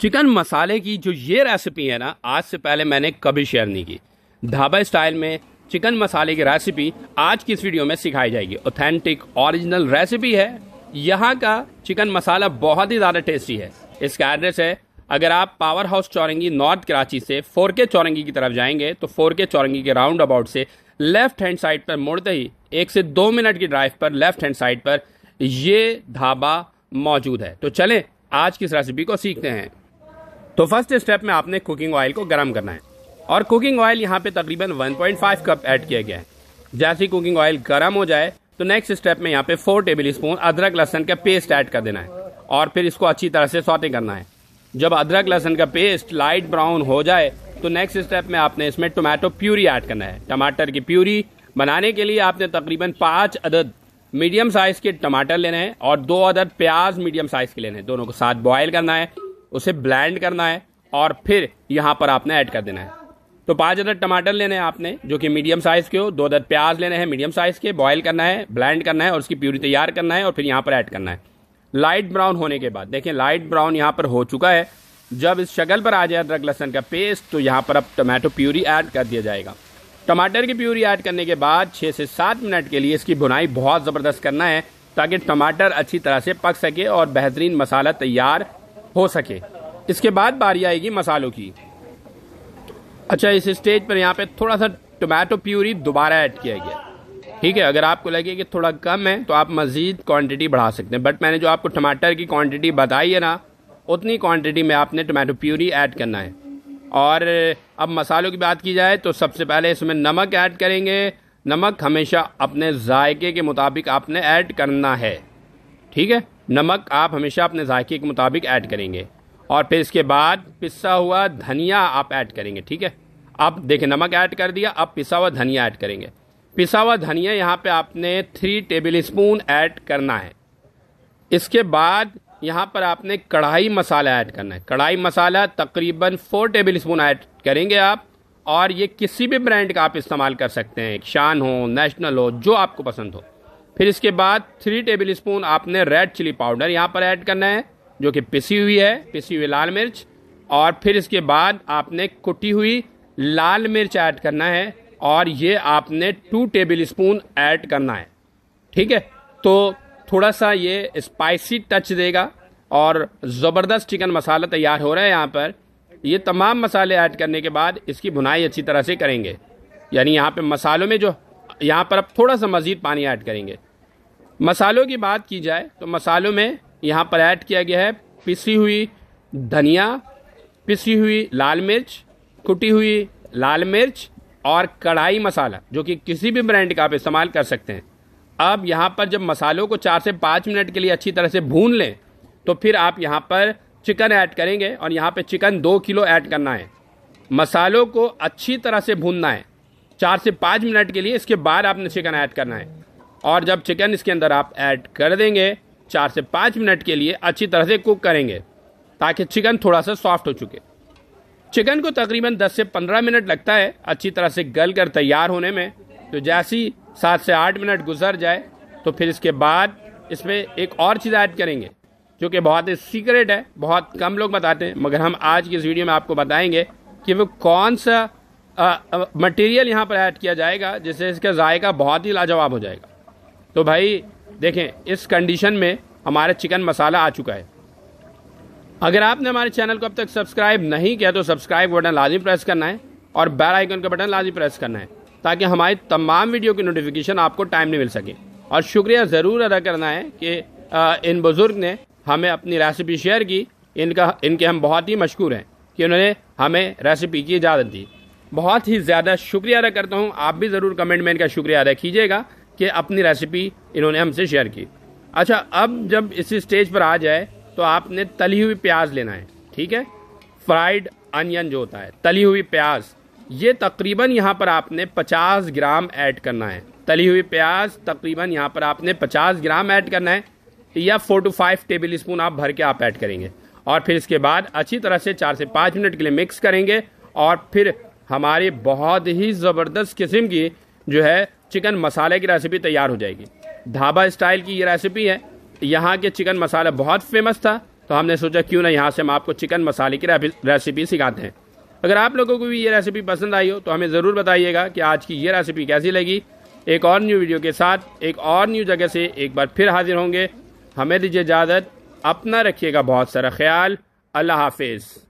chicken मसाले की जो ये रेसिपी है ना आज से पहले मैंने कभी शेयर नहीं की ढाबा स्टाइल में चिकन मसाले की रेसिपी आज की इस वीडियो में सिखाई जाएगी ऑथेंटिक ओरिजिनल रेसिपी है यहाँ का चिकन मसाला बहुत ही ज़्यादा टेस्टी है इसका एड्रेस है अगर आप power house Chowrangi north Karachi से फोर के चौरंगी की तरफ जाएंगे तो फोर के चौरंगी के राउंड अबाउट से लेफ्ट हैंड साइड पर मुड़ते ही एक से दो मिनट की ड्राइव पर लेफ्ट हैंड साइड पर ये ढाबा मौजूद है तो चलें आज की इस रेसिपी को सीखते हैं तो फर्स्ट स्टेप में आपने कुकिंग ऑयल को गर्म करना है और कुकिंग ऑयल यहाँ पे तकरीबन 1.5 कप ऐड किया गया है जैसे ही कुकिंग ऑयल गर्म हो जाए तो नेक्स्ट स्टेप में यहाँ पे 4 टेबल स्पून अदरक लहसन का पेस्ट ऐड कर देना है और फिर इसको अच्छी तरह से सौते करना है जब अदरक लहसन का पेस्ट लाइट ब्राउन हो जाए तो नेक्स्ट स्टेप में आपने इसमें टोमेटो प्यूरी ऐड करना है टमाटर की प्यूरी बनाने के लिए आपने तकरीबन पाँच अदद मीडियम साइज़ के टमाटर लेने हैं और दो अदद प्याज मीडियम साइज़ के लेने हैं दोनों को साथ बॉयल करना है उसे ब्लैंड करना है और फिर यहाँ पर आपने ऐड कर देना है तो पाँच अदर टमाटर लेने हैं आपने जो कि मीडियम साइज़ के हो दो अदर प्याज लेने हैं मीडियम साइज़ के बॉयल करना है ब्लैंड करना है और उसकी प्यूरी तैयार करना है और फिर यहाँ पर ऐड करना है लाइट ब्राउन होने के बाद देखें लाइट ब्राउन यहाँ पर हो चुका है जब इस शक्ल पर आ जाए अदरक लहसन का पेस्ट तो यहाँ पर अब टमाटो प्यूरी ऐड कर दिया जाएगा टमाटर की प्यूरी ऐड करने के बाद छः से सात मिनट के लिए इसकी बुनाई बहुत ज़बरदस्त करना है ताकि टमाटर अच्छी तरह से पक सके और बेहतरीन मसाला तैयार हो सके इसके बाद बारी आएगी मसालों की अच्छा इस स्टेज पर यहाँ पे थोड़ा सा टोमेटो प्यूरी दोबारा ऐड किया गया ठीक है अगर आपको लगे कि थोड़ा कम है तो आप मज़ीद क्वांटिटी बढ़ा सकते हैं बट मैंने जो आपको टमाटर की क्वांटिटी बताई है ना उतनी क्वांटिटी में आपने टमाटो प्यूरी ऐड करना है और अब मसालों की बात की जाए तो सबसे पहले इसमें नमक ऐड करेंगे नमक हमेशा अपने जायके के मुताबिक आपने ऐड करना है ठीक है नमक आप हमेशा अपने जायके के मुताबिक ऐड करेंगे और फिर इसके बाद पिसा हुआ धनिया आप ऐड करेंगे ठीक है अब देखें नमक ऐड कर दिया अब पिसा हुआ धनिया ऐड करेंगे पिसा हुआ धनिया यहाँ पे आपने थ्री टेबल स्पून ऐड करना है इसके बाद यहाँ पर आपने कढ़ाई मसाला ऐड करना है कढ़ाई मसाला तकरीबन फोर टेबल स्पून ऐड करेंगे आप और ये किसी भी ब्रांड का आप इस्तेमाल कर सकते हैं शान हो नेशनल हो जो आपको पसंद हो फिर इसके बाद थ्री टेबल स्पून आपने रेड चिली पाउडर यहाँ पर ऐड करना है जो कि पिसी हुई है पिसी हुई लाल मिर्च और फिर इसके बाद आपने कुटी हुई लाल मिर्च ऐड करना है और ये आपने टू टेबल स्पून ऐड करना है ठीक है तो थोड़ा सा ये स्पाइसी टच देगा और ज़बरदस्त चिकन मसाला तैयार हो रहा है यहाँ पर ये तमाम मसाले ऐड करने के बाद इसकी भुनाई अच्छी तरह से करेंगे यानी यहाँ पे मसालों में जो यहाँ पर अब थोड़ा सा मज़ीद पानी ऐड करेंगे मसालों की बात की जाए तो मसालों में यहाँ पर ऐड किया गया है पिसी हुई धनिया पिसी हुई लाल मिर्च कुटी हुई लाल मिर्च और कढ़ाई मसाला जो कि किसी भी ब्रांड का आप इस्तेमाल कर सकते हैं अब यहाँ पर जब मसालों को चार से पाँच मिनट के लिए अच्छी तरह से भून लें तो फिर आप यहाँ पर चिकन ऐड करेंगे और यहाँ पर चिकन दो किलो ऐड करना है मसालों को अच्छी तरह से भूनना है चार से पाँच मिनट के लिए इसके बाद आपने चिकन ऐड करना है और जब चिकन इसके अंदर आप ऐड कर देंगे चार से पाँच मिनट के लिए अच्छी तरह से कुक करेंगे ताकि चिकन थोड़ा सा सॉफ्ट हो चुके चिकन को तकरीबन 10 से 15 मिनट लगता है अच्छी तरह से गल कर तैयार होने में तो जैसे ही सात से आठ मिनट गुजर जाए तो फिर इसके बाद इसमें एक और चीज़ ऐड करेंगे जो कि बहुत ही सीक्रेट है बहुत कम लोग बताते हैं मगर हम आज की इस वीडियो में आपको बताएंगे कि वो कौन सा मटेरियल यहाँ पर ऐड किया जाएगा जिससे इसका जायका बहुत ही लाजवाब हो जाएगा तो भाई देखें इस कंडीशन में हमारा चिकन मसाला आ चुका है अगर आपने हमारे चैनल को अब तक सब्सक्राइब नहीं किया तो सब्सक्राइब बटन लाजिम प्रेस करना है और बेल आइकन का बटन लाजिम प्रेस करना है ताकि हमारी तमाम वीडियो की नोटिफिकेशन आपको टाइम नहीं मिल सके और शुक्रिया ज़रूर अदा करना है कि इन बुज़ुर्ग ने हमें अपनी रेसिपी शेयर की इनका इनके हम बहुत ही मशहूर हैं कि उन्होंने हमें रेसिपी की इजाज़त दी बहुत ही ज़्यादा शुक्रिया अदा करता हूँ आप भी ज़रूर कमेंट में इनका शुक्रिया अदा कीजिएगा कि अपनी रेसिपी इन्होंने हमसे शेयर की अच्छा अब जब इस स्टेज पर आ जाए तो आपने तली हुई प्याज लेना है ठीक है फ्राइड अनियन जो होता है तली हुई प्याज ये तकरीबन यहाँ पर आपने 50 ग्राम ऐड करना है तली हुई प्याज तकरीबन यहाँ पर आपने 50 ग्राम ऐड करना है या four to five tablespoon आप भर के आप ऐड करेंगे और फिर इसके बाद अच्छी तरह से चार से पाँच मिनट के लिए मिक्स करेंगे और फिर हमारी बहुत ही ज़बरदस्त किस्म की जो है चिकन मसाले की रेसिपी तैयार हो जाएगी ढाबा स्टाइल की ये रेसिपी है यहाँ के चिकन मसाला बहुत फेमस था तो हमने सोचा क्यों ना यहाँ से हम आपको चिकन मसाले की रेसिपी सिखाते हैं अगर आप लोगों को भी ये रेसिपी पसंद आई हो तो हमें ज़रूर बताइएगा कि आज की ये रेसिपी कैसी लगी एक और न्यू वीडियो के साथ एक और न्यू जगह से एक बार फिर हाजिर होंगे हमें दीजिए इजाज़त अपना रखिएगा बहुत सारा ख्याल अल्लाह हाफिज़